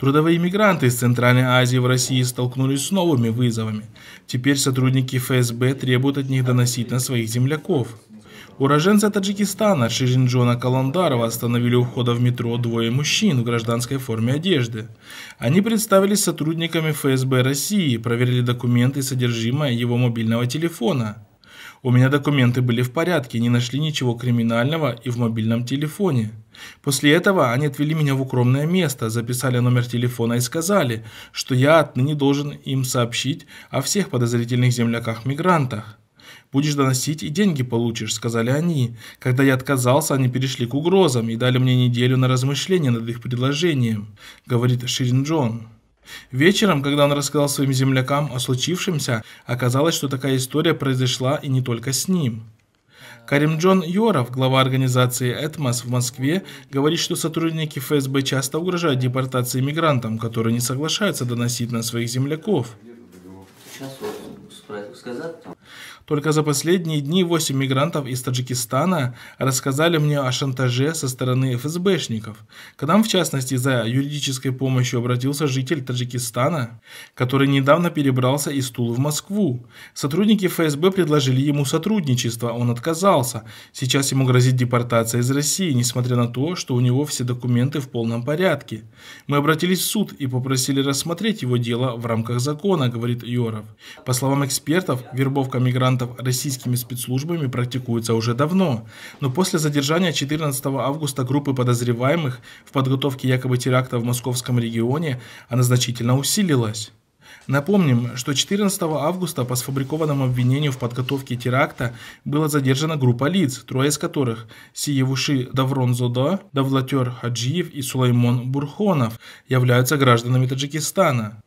Трудовые мигранты из Центральной Азии в России столкнулись с новыми вызовами. Теперь сотрудники ФСБ требуют от них доносить на своих земляков. Уроженца Таджикистана Ширинджона Каландарова остановили у входа в метро двое мужчин в гражданской форме одежды. Они представились сотрудниками ФСБ России, проверили документы и содержимое его мобильного телефона. У меня документы были в порядке, не нашли ничего криминального и в мобильном телефоне. После этого они отвели меня в укромное место, записали номер телефона и сказали, что я отныне должен им сообщить о всех подозрительных земляках-мигрантах. «Будешь доносить и деньги получишь», — сказали они. Когда я отказался, они перешли к угрозам и дали мне неделю на размышление над их предложением, говорит Ширин Джон. Вечером, когда он рассказал своим землякам о случившемся, оказалось, что такая история произошла и не только с ним. Карим Джон Йоров, глава организации «Этмос» в Москве, говорит, что сотрудники ФСБ часто угрожают депортации мигрантам, которые не соглашаются доносить на своих земляков. Сейчас вот сказать только за последние дни восемь мигрантов из Таджикистана рассказали мне о шантаже со стороны ФСБшников. К нам, в частности, за юридической помощью обратился житель Таджикистана, который недавно перебрался из Тулы в Москву. Сотрудники ФСБ предложили ему сотрудничество, он отказался. Сейчас ему грозит депортация из России, несмотря на то, что у него все документы в полном порядке. Мы обратились в суд и попросили рассмотреть его дело в рамках закона, говорит Йоров. По словам экспертов, вербовка мигрантов диверсантов российскими спецслужбами практикуется уже давно, но после задержания 14 августа группы подозреваемых в подготовке якобы теракта в московском регионе она значительно усилилась. Напомним, что 14 августа по сфабрикованному обвинению в подготовке теракта была задержана группа лиц, трое из которых – Сиевуши Даврон Зодо, Давлатер Хаджиев и Сулаймон Бурхонов – являются гражданами Таджикистана.